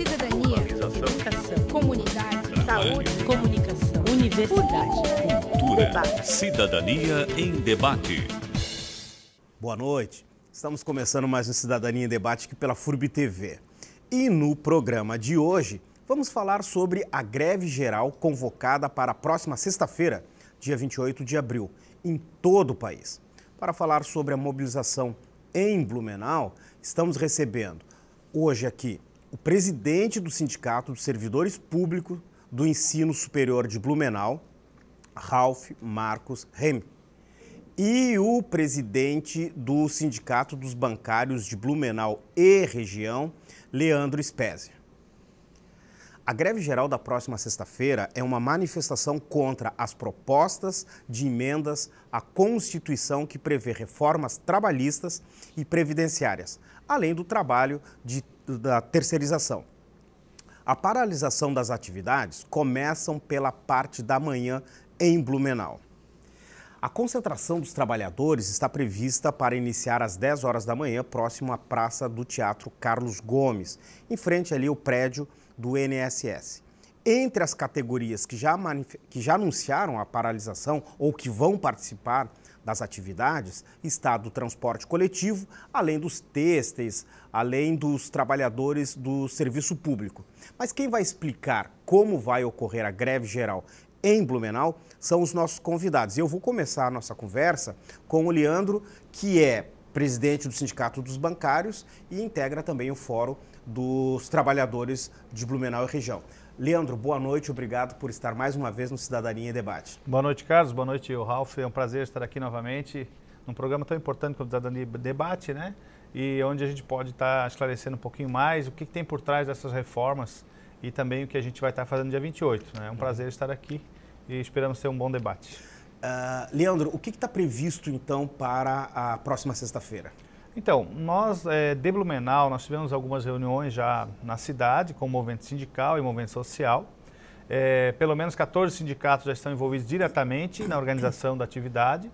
cidadania, educação, comunidade, saúde, comunicação, universidade, cultura, debate. cidadania em debate. Boa noite. Estamos começando mais um Cidadania em Debate aqui pela FURB TV. E no programa de hoje, vamos falar sobre a greve geral convocada para a próxima sexta-feira, dia 28 de abril, em todo o país. Para falar sobre a mobilização em Blumenau, estamos recebendo hoje aqui o presidente do Sindicato dos Servidores Públicos do Ensino Superior de Blumenau, Ralph Marcos Remy, e o presidente do Sindicato dos Bancários de Blumenau e Região, Leandro Spezia. A greve geral da próxima sexta-feira é uma manifestação contra as propostas de emendas à Constituição que prevê reformas trabalhistas e previdenciárias, além do trabalho de, da terceirização. A paralisação das atividades começam pela parte da manhã em Blumenau. A concentração dos trabalhadores está prevista para iniciar às 10 horas da manhã, próximo à Praça do Teatro Carlos Gomes, em frente ali ao prédio do NSS. Entre as categorias que já, que já anunciaram a paralisação ou que vão participar das atividades está do transporte coletivo, além dos têxteis, além dos trabalhadores do serviço público. Mas quem vai explicar como vai ocorrer a greve geral em Blumenau são os nossos convidados. E eu vou começar a nossa conversa com o Leandro, que é presidente do Sindicato dos Bancários e integra também o Fórum dos trabalhadores de Blumenau e região. Leandro, boa noite, obrigado por estar mais uma vez no Cidadania em Debate. Boa noite, Carlos, boa noite, Ralf. É um prazer estar aqui novamente num programa tão importante como o Cidadania em Debate, né? E onde a gente pode estar esclarecendo um pouquinho mais o que, tem por trás dessas reformas e também o que a gente vai estar fazendo dia 28. Né? É um prazer estar aqui e esperamos ter um bom debate. Uh, Leandro, o que está previsto então para a próxima sexta-feira? Então, nós é, de Blumenau, nós tivemos algumas reuniões já na cidade com o movimento sindical e o movimento social. É, pelo menos 14 sindicatos já estão envolvidos diretamente na organização da atividade.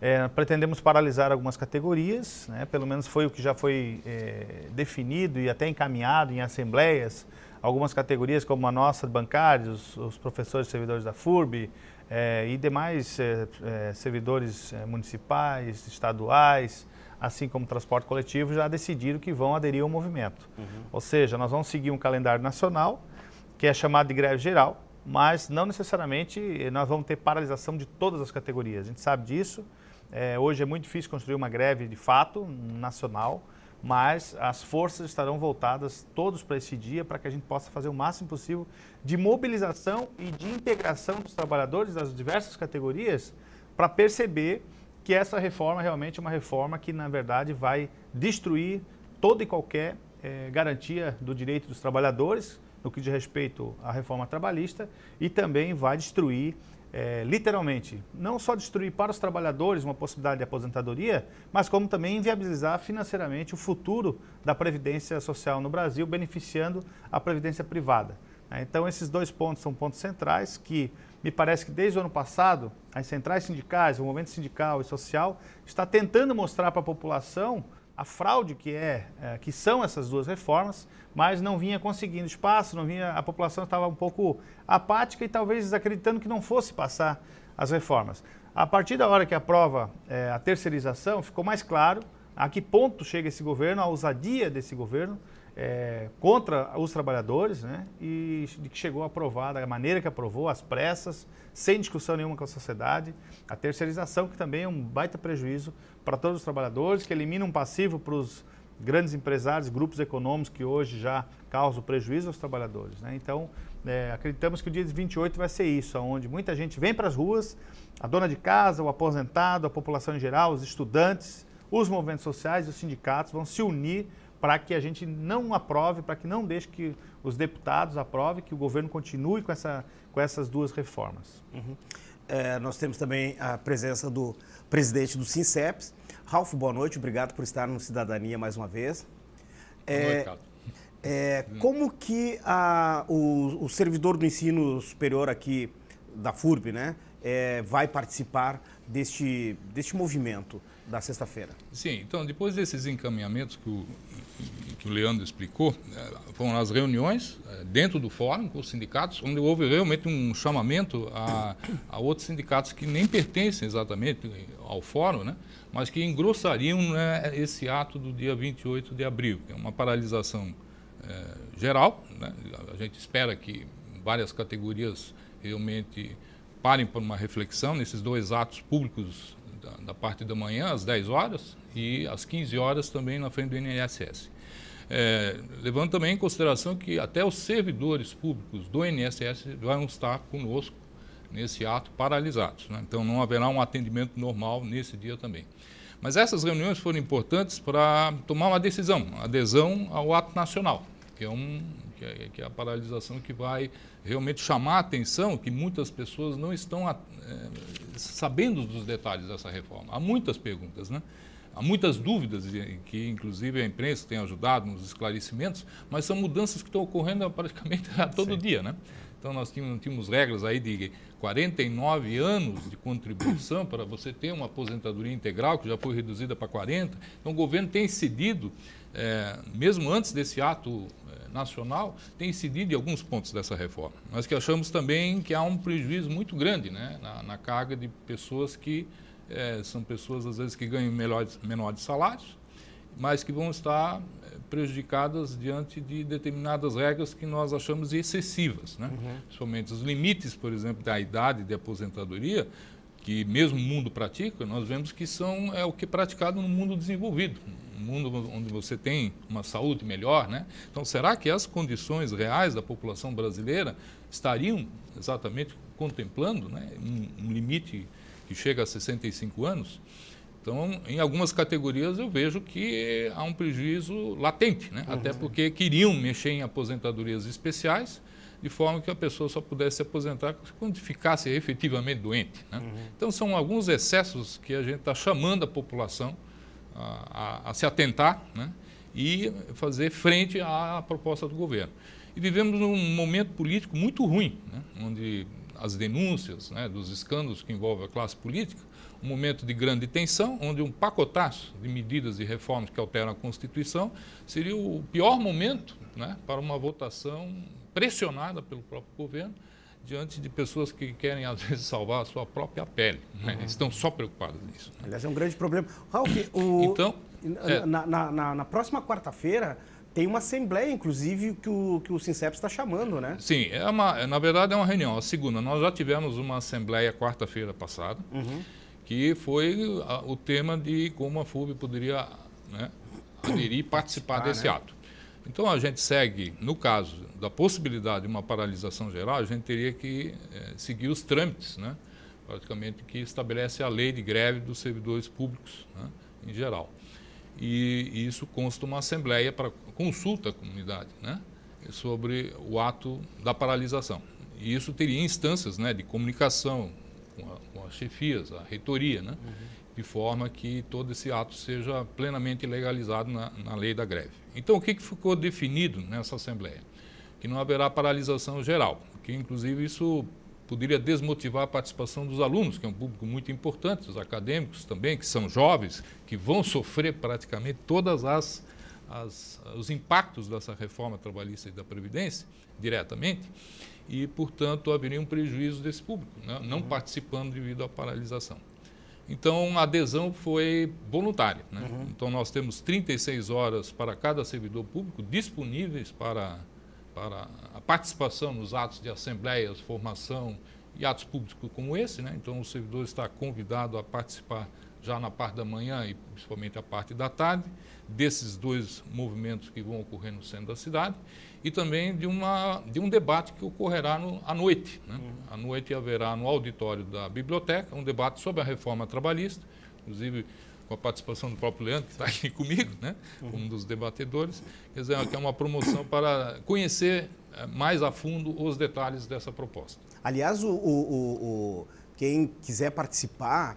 É, pretendemos paralisar algumas categorias, né? pelo menos foi o que já foi é, definido e até encaminhado em assembleias. Algumas categorias, como a nossa, bancários, os professores e servidores da FURB, é, e demais é, é, servidores é, municipais, estaduais, assim como transporte coletivo, já decidiram que vão aderir ao movimento. Uhum. Ou seja, nós vamos seguir um calendário nacional, que é chamado de greve geral, mas não necessariamente eh, nós vamos ter paralisação de todas as categorias. A gente sabe disso. É, hoje é muito difícil construir uma greve de fato nacional mas as forças estarão voltadas todos para esse dia, para que a gente possa fazer o máximo possível de mobilização e de integração dos trabalhadores das diversas categorias para perceber que essa reforma realmente é uma reforma que, na verdade, vai destruir toda e qualquer eh, garantia do direito dos trabalhadores, no que diz respeito à reforma trabalhista, e também vai destruir é, literalmente, não só destruir para os trabalhadores uma possibilidade de aposentadoria, mas como também inviabilizar financeiramente o futuro da Previdência Social no Brasil, beneficiando a Previdência Privada. Né? Então, esses dois pontos são pontos centrais que me parece que desde o ano passado as centrais sindicais, o movimento sindical e social está tentando mostrar para a população a fraude que é, é que são essas duas reformas mas não vinha conseguindo espaço, não vinha, a população estava um pouco apática e talvez acreditando que não fosse passar as reformas. A partir da hora que aprova é, eh, a terceirização, ficou mais claro a que ponto chega esse governo, a ousadia desse governo é, contra os trabalhadores, né? E de que chegou a aprovar da maneira que aprovou, às pressas, sem discussão nenhuma com a sociedade, a terceirização que também é um baita prejuízo para todos os trabalhadores, que elimina um passivo para os grandes empresários, grupos econômicos que hoje já causam prejuízo aos trabalhadores. Né? Então, é, acreditamos que o dia 28 vai ser isso, onde muita gente vem para as ruas, a dona de casa, o aposentado, a população em geral, os estudantes, os movimentos sociais e os sindicatos vão se unir para que a gente não aprove, para que não deixe que os deputados aprovem, que o governo continue com, essa, com essas duas reformas. Uhum. É, nós temos também a presença do presidente do SINCEPS, Ralf, boa noite, obrigado por estar no Cidadania mais uma vez. Boa noite, é, é, como que a, o, o, servidor do ensino superior aqui da FURB né, é, vai participar deste, deste movimento da sexta-feira? Sim, então depois desses encaminhamentos que o, que o Leandro explicou, é, foram as reuniões é, dentro do fórum com os sindicatos, onde houve realmente um chamamento a, a outros sindicatos que nem pertencem exatamente ao fórum, né, mas que engrossariam né, esse ato do dia 28 de abril, que é uma paralisação é, geral. Né? A gente espera que várias categorias realmente parem para uma reflexão nesses dois atos públicos da, da, parte da manhã, às 10 horas, e às 15 horas também na frente do INSS. É, eh, levando também em consideração que até os servidores públicos do INSS vão estar conosco nesse ato paralisados. Né? Então não haverá um atendimento normal nesse dia também. Mas essas reuniões foram importantes para tomar uma decisão, adesão ao ato nacional, que é, um, que é, que é a paralisação que vai realmente chamar a atenção, que muitas pessoas não estão é, sabendo dos detalhes dessa reforma. Há muitas perguntas, né? Há muitas dúvidas, que inclusive a imprensa tem ajudado nos esclarecimentos, mas são mudanças que estão ocorrendo praticamente a todo Sim. dia, né? Então nós tínhamos, tínhamos regras aí de 49 anos de contribuição para você ter uma aposentadoria integral, que já foi reduzida para 40. Então, o governo tem cedido, é, mesmo antes desse ato é, nacional, tem cedido em alguns pontos dessa reforma. Mas que achamos também que há um prejuízo muito grande né, na, na carga de pessoas que é, são pessoas, às vezes, que ganham melhor, menor de salários, mas que vão estar prejudicadas diante de determinadas regras que nós achamos excessivas, né? Uhum. Principalmente os limites, por exemplo, da idade de aposentadoria, que mesmo o mundo pratica, nós vemos que são é o que é praticado no mundo desenvolvido, um mundo onde você tem uma saúde melhor, né? Então, será que as condições reais da população brasileira estariam exatamente contemplando, né, um, um limite que chega a 65 anos? Então, em algumas categorias eu vejo que há um prejuízo latente, né? uhum. até porque queriam mexer em aposentadorias especiais, de forma que a pessoa só pudesse se aposentar quando ficasse efetivamente doente. Né? Uhum. Então, são alguns excessos que a gente está chamando a população a, a, a se atentar né? e fazer frente à proposta do governo. E vivemos num momento político muito ruim, né? onde as denúncias né, dos escândalos que envolvem a classe política um momento de grande tensão, onde um pacotaço de medidas e reformas que alteram a Constituição seria o pior momento né, para uma votação pressionada pelo próprio governo diante de pessoas que querem, às vezes, salvar a sua própria pele. Né? Uhum. Estão só preocupados nisso. Né? Aliás, é um grande problema. Ralf, o... então, é... na, na, na, na próxima quarta-feira tem uma assembleia, inclusive, que o, que o SINCEP está chamando, né? Sim, é uma, na verdade é uma reunião, a segunda. Nós já tivemos uma assembleia quarta-feira passada. Uhum que foi a, o tema de como a FUB poderia né, aderir e participar desse né? ato. Então a gente segue, no caso da possibilidade de uma paralisação geral, a gente teria que eh, seguir os trâmites, né? praticamente que estabelece a lei de greve dos servidores públicos né? em geral. E, e isso consta uma assembleia para consulta à comunidade né? sobre o ato da paralisação. E isso teria instâncias né, de comunicação, com, a, com as chefias, a reitoria, né? Uhum. de forma que todo esse ato seja plenamente legalizado na, na lei da greve. Então, o que, que ficou definido nessa Assembleia? Que não haverá paralisação geral, porque, inclusive, isso poderia desmotivar a participação dos alunos, que é um público muito importante, os acadêmicos também, que são jovens, que vão sofrer praticamente todas as, as os impactos dessa reforma trabalhista e da previdência diretamente e, portanto, haveria um prejuízo desse público, né? não uhum. participando devido à paralisação. Então, a adesão foi voluntária. Né? Uhum. Então, nós temos 36 horas para cada servidor público disponíveis para, para a participação nos atos de assembleias, formação e atos públicos como esse. Né? Então, o servidor está convidado a participar já na parte da manhã e principalmente a parte da tarde, desses dois movimentos que vão ocorrer no centro da cidade e também de, uma, de um debate que ocorrerá no, à noite. Né? Uhum. À noite haverá no auditório da biblioteca um debate sobre a reforma trabalhista, inclusive com a participação do próprio Leandro, que está aqui comigo, né? Uhum. como um dos debatedores. Quer dizer, que é uma promoção para conhecer eh, mais a fundo os detalhes dessa proposta. Aliás, o, o, o quem quiser participar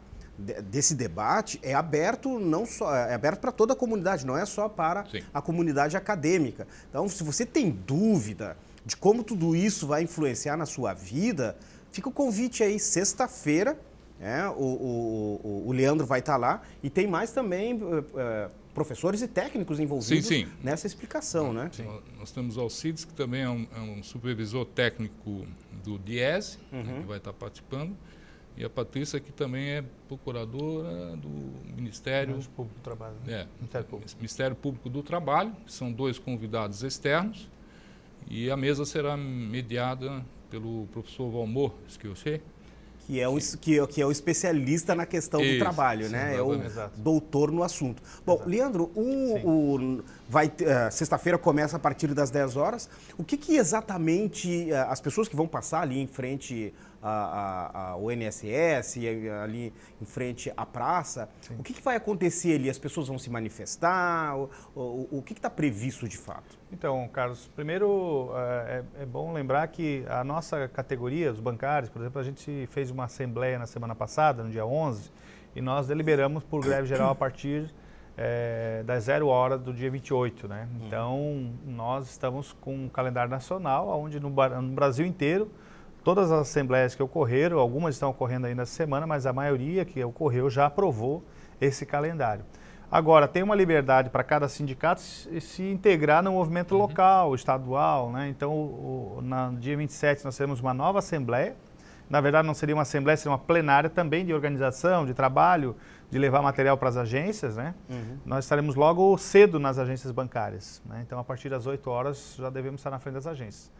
desse debate é aberto não só é aberto para toda a comunidade, não é só para Sim. a comunidade acadêmica. Então, se você tem dúvida de como tudo isso vai influenciar na sua vida, fica o convite aí sexta-feira. É, o, o, o, Leandro vai estar tá lá e tem mais também é, professores e técnicos envolvidos sim, sim. nessa explicação, né? Sim. Nós temos o Alcides, que também é um, é um supervisor técnico do DIES, né, uhum. né, que vai estar tá participando. E a Patrícia, que também é procuradora do Ministério Público do Trabalho. Né? É, Ministério, Público. Ministério Público do Trabalho, são dois convidados externos. E a mesa será mediada pelo professor Valmor sei que é o, que, que, é o especialista na questão Isso, do trabalho, sim, né? É o exato. doutor no assunto. Bom, exato. Leandro, um, o, vai uh, sexta-feira começa a partir das 10 horas. O que, que exatamente uh, as pessoas que vão passar ali em frente a, a, o NSS, ali em frente à praça. Sim. O que, que, vai acontecer ali? As pessoas vão se manifestar? O, o, o que está previsto de fato? Então, Carlos, primeiro eh, é, é, bom lembrar que a nossa categoria, os bancários, por exemplo, a gente fez uma assembleia na semana passada, no dia 11, e nós deliberamos por greve geral a partir é, das zero horas do dia 28, né? Uhum. Então, nós estamos com um calendário nacional, onde no, no Brasil inteiro todas as assembleias que ocorreram, algumas estão ocorrendo ainda essa semana, mas a maioria que ocorreu já aprovou esse calendário. Agora, tem uma liberdade para cada sindicato se integrar no movimento uhum. local, estadual. Né? Então, o, o, no dia 27, nós teremos uma nova assembleia. Na verdade, não seria uma assembleia, seria uma plenária também de organização, de trabalho, de levar material para as agências. Né? Uhum. Nós estaremos logo cedo nas agências bancárias. Né? Então, a partir das 8 horas, já devemos estar na frente das agências.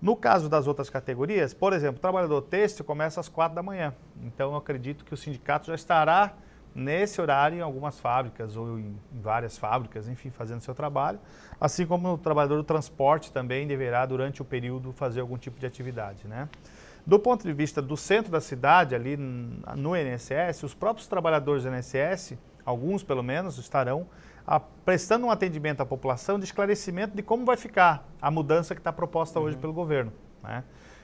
No caso das outras categorias, por exemplo, o trabalhador têxtil começa às quatro da manhã. Então, eu acredito que o sindicato já estará nesse horário em algumas fábricas ou em várias fábricas, enfim, fazendo seu trabalho. Assim como o trabalhador do transporte também deverá, durante o período, fazer algum tipo de atividade, né? Do ponto de vista do centro da cidade, ali no INSS, os próprios trabalhadores do INSS, alguns pelo menos, estarão a, prestando um atendimento à população de esclarecimento de como vai ficar a mudança que está proposta hoje uhum. pelo governo. Né?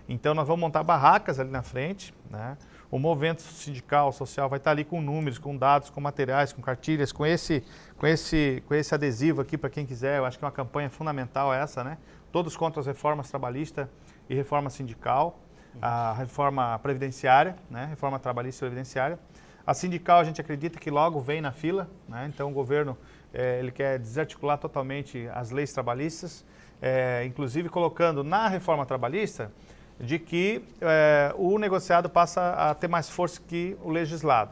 Então, nós vamos montar barracas ali na frente. Né? O movimento sindical, social, vai estar ali com números, com dados, com materiais, com cartilhas, com esse, com esse, com esse adesivo aqui para quem quiser. Eu acho que é uma campanha fundamental essa, né? Todos contra as reformas trabalhista e reforma sindical, a uhum. reforma previdenciária, né? Reforma trabalhista e previdenciária. A sindical, a gente acredita que logo vem na fila, né? Então, o governo é, ele quer desarticular totalmente as leis trabalhistas, é, inclusive colocando na reforma trabalhista de que é, o negociado passa a ter mais força que o legislado.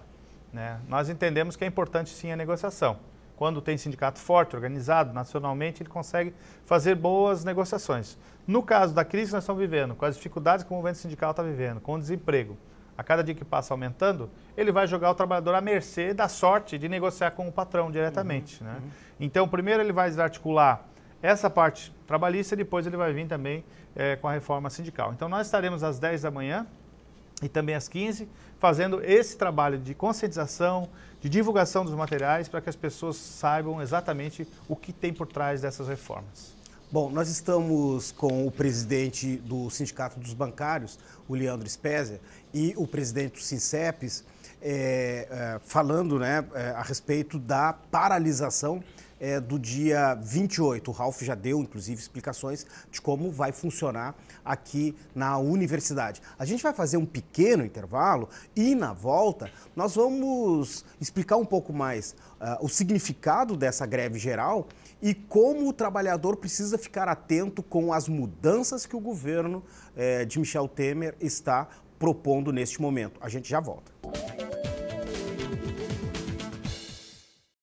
Né? Nós entendemos que é importante sim a negociação. Quando tem sindicato forte, organizado nacionalmente, ele consegue fazer boas negociações. No caso da crise que nós estamos vivendo, com as dificuldades que o movimento sindical está vivendo, com o desemprego, a cada dia que passa aumentando, ele vai jogar o trabalhador à mercê da sorte de negociar com o patrão diretamente. Uhum, né? Uhum. Então, primeiro ele vai desarticular essa parte trabalhista, depois ele vai vir também é, com a reforma sindical. Então, nós estaremos às 10 da manhã e também às 15, fazendo esse trabalho de conscientização, de divulgação dos materiais, para que as pessoas saibam exatamente o que tem por trás dessas reformas. Bom, nós estamos com o presidente do Sindicato dos Bancários, o Leandro Spezia, e o presidente do SINCEPES, é, é, falando né, é, a respeito da paralisação é, do dia 28. O Ralf já deu, inclusive, explicações de como vai funcionar aqui na universidade. A gente vai fazer um pequeno intervalo e, na volta, nós vamos explicar um pouco mais uh, o significado dessa greve geral e como o trabalhador precisa ficar atento com as mudanças que o governo eh, de Michel Temer está propondo neste momento. A gente já volta.